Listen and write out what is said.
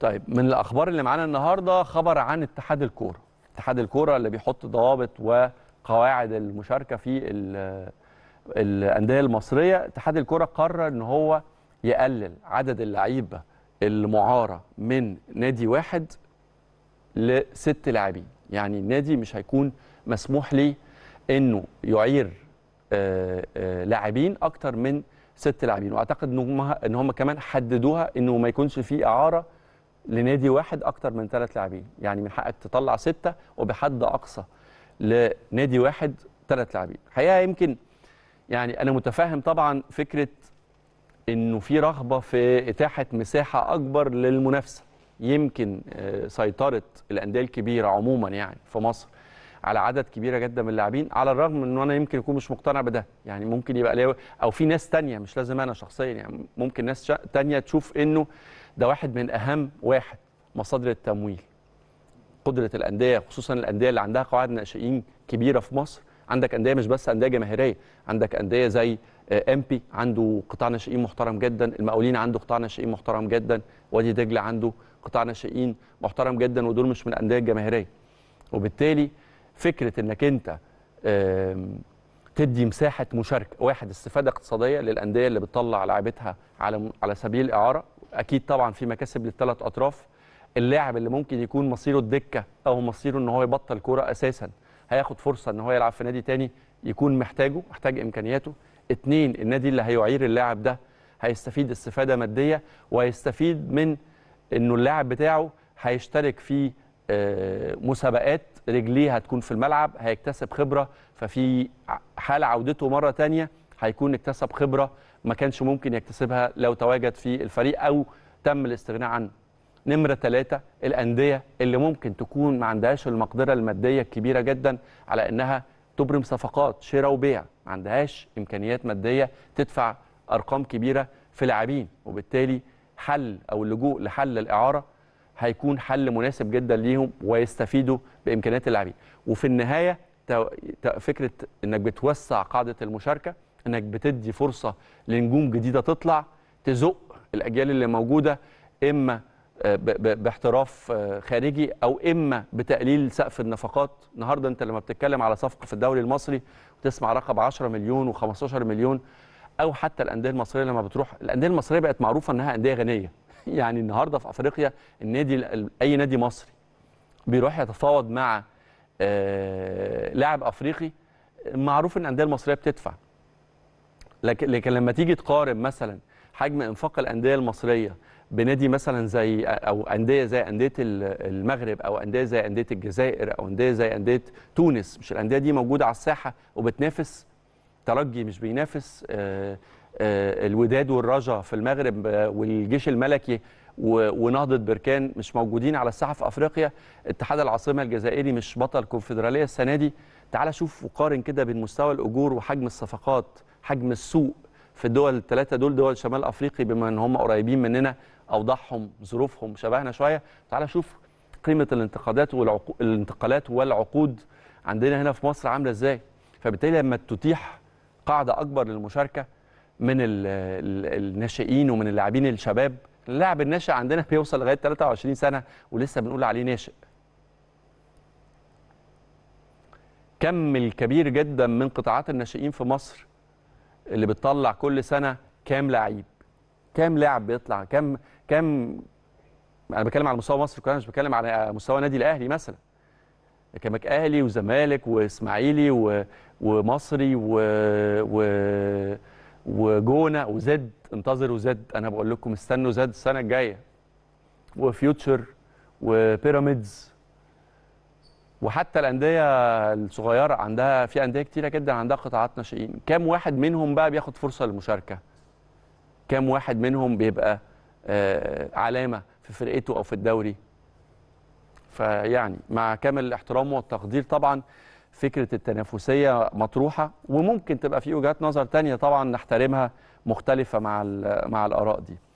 طيب من الاخبار اللي معانا النهارده خبر عن اتحاد الكوره اتحاد الكوره اللي بيحط ضوابط وقواعد المشاركه في الانديه المصريه اتحاد الكوره قرر ان هو يقلل عدد اللعيبه المعاره من نادي واحد لست لاعبين يعني النادي مش هيكون مسموح ليه انه يعير آه، آه، لاعبين اكتر من ست لاعبين واعتقد ان هم كمان حددوها انه ما يكونش في اعاره لنادي واحد اكتر من ثلاث لاعبين يعني من حقك تطلع سته وبحد اقصى لنادي واحد ثلاث لاعبين الحقيقه يمكن يعني انا متفاهم طبعا فكره انه في رغبه في اتاحه مساحه اكبر للمنافسه يمكن آه، سيطره الانديه الكبيره عموما يعني في مصر على عدد كبيره جدا من اللاعبين على الرغم من انه انا يمكن اكون مش مقتنع بده يعني ممكن يبقى او في ناس تانية مش لازم انا شخصيا يعني ممكن ناس تانية تشوف انه ده واحد من اهم واحد مصادر التمويل قدره الانديه خصوصا الانديه اللي عندها قواعد ناشئين كبيره في مصر عندك انديه مش بس انديه جماهيريه عندك انديه زي امبي آه، عنده قطاع ناشئين محترم جدا المقاولين عنده قطاع ناشئين محترم جدا وادي دجله عنده قطاع ناشئين محترم جدا ودول مش من الانديه الجماهيريه وبالتالي فكره انك انت تدي مساحه مشاركه واحد استفاده اقتصاديه للانديه اللي بتطلع لاعبتها على على سبيل الاعاره اكيد طبعا في مكاسب للثلاث اطراف اللاعب اللي ممكن يكون مصيره الدكه او مصيره ان هو يبطل كوره اساسا هياخد فرصه ان هو يلعب في نادي تاني يكون محتاجه محتاج امكانياته اتنين النادي اللي هيعير اللاعب ده هيستفيد استفاده ماديه وهيستفيد من انه اللاعب بتاعه هيشترك في آه، مسابقات رجليه هتكون في الملعب هيكتسب خبره ففي حال عودته مره تانية هيكون اكتسب خبره ما كانش ممكن يكتسبها لو تواجد في الفريق او تم الاستغناء عنه. نمره ثلاثه الانديه اللي ممكن تكون ما عندهاش المقدره الماديه الكبيره جدا على انها تبرم صفقات شراء وبيع، ما عندهاش امكانيات ماديه تدفع ارقام كبيره في لاعبين وبالتالي حل او اللجوء لحل الاعاره هيكون حل مناسب جدا ليهم ويستفيدوا بامكانيات اللاعبين وفي النهايه فكره انك بتوسع قاعده المشاركه انك بتدي فرصه لنجوم جديده تطلع تزق الاجيال اللي موجوده اما آه، باحتراف آه، خارجي او اما بتقليل سقف النفقات النهارده انت لما بتتكلم على صفقه في الدوري المصري وتسمع رقم 10 مليون و15 مليون او حتى الانديه المصريه لما بتروح الانديه المصريه بقت معروفه انها انديه غنيه يعني النهارده في افريقيا النادي اي نادي مصري بيروح يتفاوض مع آه، لاعب افريقي معروف ان الانديه المصريه بتدفع لكن لكن لما تيجي تقارن مثلا حجم انفاق الانديه المصريه بنادي مثلا زي او انديه زي انديه المغرب او انديه زي انديه الجزائر او انديه زي انديه تونس مش الانديه دي موجوده على الساحه وبتنافس ترجي مش بينافس الوداد والرجا في المغرب والجيش الملكي ونهضه بركان مش موجودين على الساحه في افريقيا اتحاد العاصمه الجزائري مش بطل كونفدراليه السنه دي تعال شوف وقارن كده بين مستوى الاجور وحجم الصفقات حجم السوق في الدول الثلاثه دول دول شمال افريقي بما ان هم قريبين مننا اوضاعهم ظروفهم شبهنا شويه تعال شوف قيمه الانتقادات والانتقالات والعقود عندنا هنا في مصر عامله ازاي فبالتالي لما تتيح قاعده اكبر للمشاركه من الناشئين ومن اللاعبين الشباب اللاعب الناشئ عندنا بيوصل لغايه 23 سنه ولسه بنقول عليه ناشئ الكم الكبير جدا من قطاعات الناشئين في مصر اللي بتطلع كل سنه كام لعيب كام لاعب بيطلع كام كام انا بتكلم على مستوى مصر كلها مش بتكلم على مستوى نادي الاهلي مثلا كمك اهلي وزمالك واسماعيلي و... ومصري و... و... وجونه وزد انتظروا زد انا بقول لكم استنوا زد السنه الجايه وفيوتشر وبيراميدز وحتى الانديه الصغيره عندها في انديه كتيره جدا عندها قطاعات ناشئين كام واحد منهم بقى بياخد فرصه للمشاركه كام واحد منهم بيبقى آه، علامه في فرقته او في الدوري فيعني مع كامل الاحترام والتقدير طبعا فكره التنافسيه مطروحه وممكن تبقى في وجهات نظر تانية طبعا نحترمها مختلفه مع مع الاراء دي